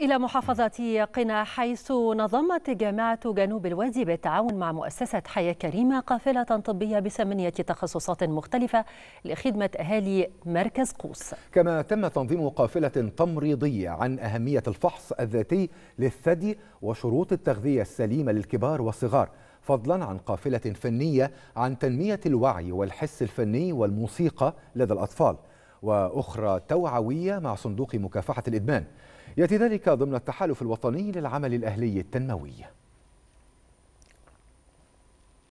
إلى محافظة قنا حيث نظمت جامعة جنوب الوادي بالتعاون مع مؤسسة حياة كريمة قافلة طبية بثمانية تخصصات مختلفة لخدمة أهالي مركز قوس كما تم تنظيم قافلة تمريضية عن أهمية الفحص الذاتي للثدي وشروط التغذية السليمة للكبار والصغار فضلا عن قافلة فنية عن تنمية الوعي والحس الفني والموسيقى لدى الأطفال وأخرى توعوية مع صندوق مكافحة الإدمان يأتي ذلك ضمن التحالف الوطني للعمل الأهلي التنموي